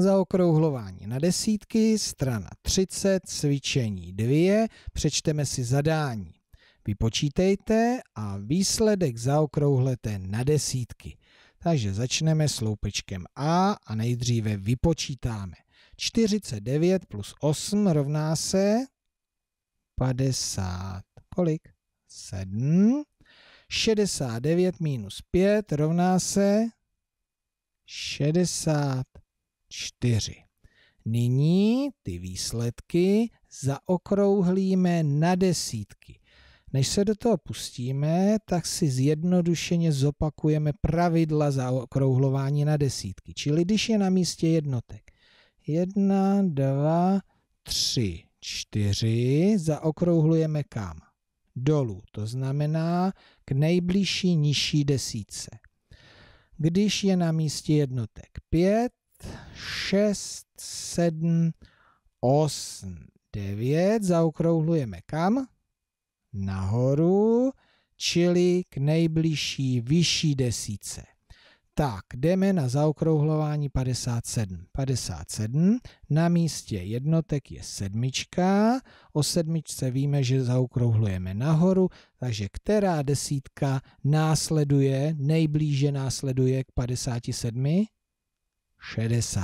zaokrouhlování na desítky, strana 30, cvičení 2, přečteme si zadání. Vypočítejte a výsledek zaokrouhlete na desítky. Takže začneme sloupečkem A a nejdříve vypočítáme. 49 plus 8 rovná se 50. Kolik? 7. 69 minus 5 rovná se 60. 4. Nyní ty výsledky zaokrouhlíme na desítky. Než se do toho pustíme, tak si zjednodušeně zopakujeme pravidla zaokrouhlování na desítky. Čili když je na místě jednotek. 1, 2, 3, 4 zaokrouhlujeme kam? Dolů, to znamená k nejbližší nižší desítce. Když je na místě jednotek 5, 6, 7, 8, 9. Zaokrouhlujeme kam? Nahoru, čili k nejbližší vyšší desíce. Tak, jdeme na zaokrouhlování 57. 57, na místě jednotek je sedmička, o sedmičce víme, že zaokrouhlujeme nahoru, takže která desítka následuje, nejblíže následuje k 57? 60.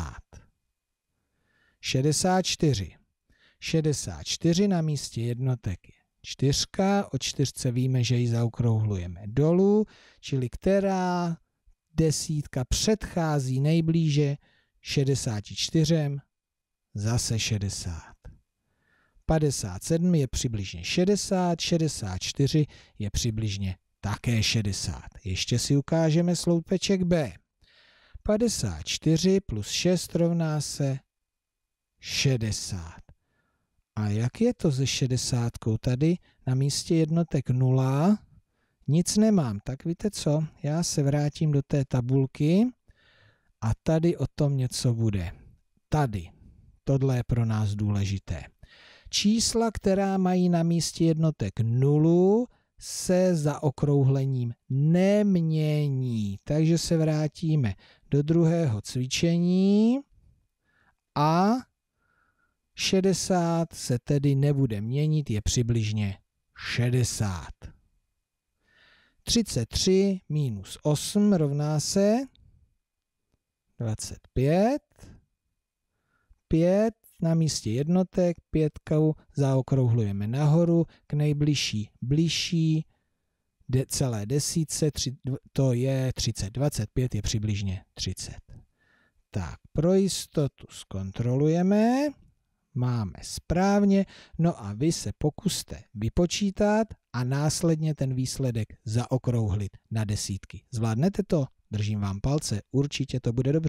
64. 64 na místě jednotek je 4. o 4 víme, že ji zaokrouhlujeme dolů, čili která desítka předchází nejblíže 64, zase 60. 57 je přibližně 60, 64 je přibližně také 60. Ještě si ukážeme sloupeček B. 54 plus 6 rovná se 60. A jak je to se 60? Tady na místě jednotek 0 nic nemám. Tak víte co? Já se vrátím do té tabulky a tady o tom něco bude. Tady. Tohle je pro nás důležité. Čísla, která mají na místě jednotek 0, se zaokrouhlením nemění. Takže se vrátíme do druhého cvičení a 60 se tedy nebude měnit, je přibližně 60. 33 minus 8 rovná se 25. 5 na místě jednotek, 5 zaokrouhlujeme nahoru k nejbližší, bližší, de, celé desíce, tři, to je 30, 25 je přibližně 30. Tak, pro jistotu zkontrolujeme, máme správně, no a vy se pokuste vypočítat a následně ten výsledek zaokrouhlit na desítky. Zvládnete to? Držím vám palce, určitě to bude dobře.